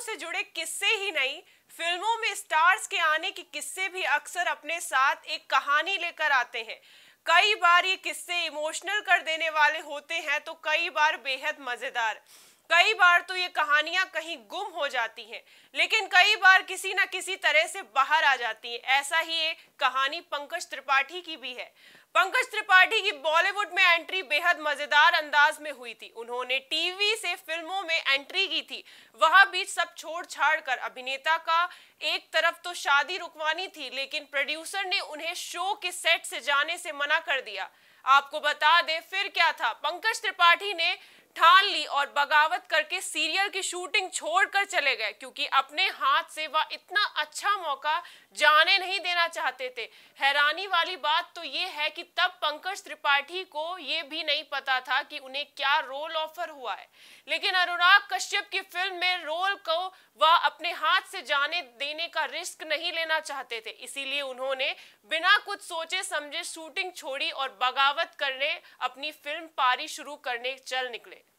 फिल्मों से जुड़े किस्से ही नहीं फिल्मों में स्टार्स के आने के किस्से भी अक्सर अपने साथ एक कहानी लेकर आते हैं कई बार ये किस्से इमोशनल कर देने वाले होते हैं तो कई बार बेहद मज़ेदार कई बार तो ये कहानियां कहीं गुम हो जाती हैं लेकिन कई बार किसी ना किसी तरह से बाहर आ जाती हैं ऐसा ही एक कहानी पंकज त्रिपाठी की भी है पंकज त्रिपाठी की बॉलीवुड में एंट्री बेहद मजेदार अंदाज में हुई थी उन्होंने टीवी से फिल्मों में एंट्री की थी वहां बीच सब छोड़ छाड़ कर अभिनेता का एक तरफ तो शादी रुकवानी थी लेकिन प्रोड्यूसर ने उन्हें शो के सेट से जाने से मना कर दिया आपको बता दे फिर क्या था पंकज त्रिपाठी ने ठान ली और बगावत करके सीरियल की शूटिंग छोड़कर चले गए क्योंकि अपने हाथ से वह इतना अच्छा मौका जाने नहीं देना चाहते थे हैरानी वाली बात तो ये है कि तब पंकज त्रिपाठी को ये भी नहीं पता था कि उन्हें क्या रोल ऑफर हुआ है लेकिन अनुराग कश्यप की फिल्म में रोल को वह अपने हाथ से जाने देने का रिस्क नहीं लेना चाहते थे इसीलिए उन्होंने बिना कुछ सोचे समझे शूटिंग छोड़ी और बगावत करने अपनी फिल्म पारी शुरू करने चल निकले